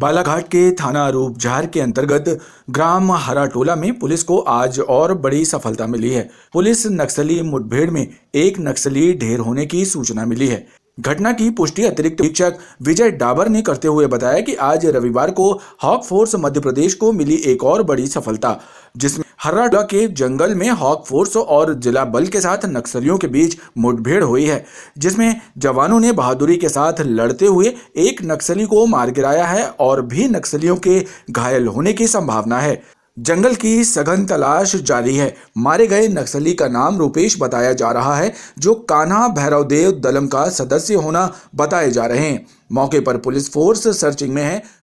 बालाघाट के थाना रूपझार के अंतर्गत ग्राम हराटोला में पुलिस को आज और बड़ी सफलता मिली है पुलिस नक्सली मुठभेड़ में एक नक्सली ढेर होने की सूचना मिली है घटना की पुष्टि अतिरिक्त शिक्षक विजय डाबर ने करते हुए बताया कि आज रविवार को हॉक फोर्स मध्य प्रदेश को मिली एक और बड़ी सफलता जिसमें हर्राडा के जंगल में हॉक फोर्स और जिला बल के साथ नक्सलियों के बीच मुठभेड़ हुई है जिसमें जवानों ने बहादुरी के साथ लड़ते हुए एक नक्सली को मार गिराया है और भी नक्सलियों के घायल होने की संभावना है जंगल की सघन तलाश जारी है मारे गए नक्सली का नाम रूपेश बताया जा रहा है जो कान्हा भैरवदेव दलम का सदस्य होना बताए जा रहे हैं मौके पर पुलिस फोर्स सर्चिंग में है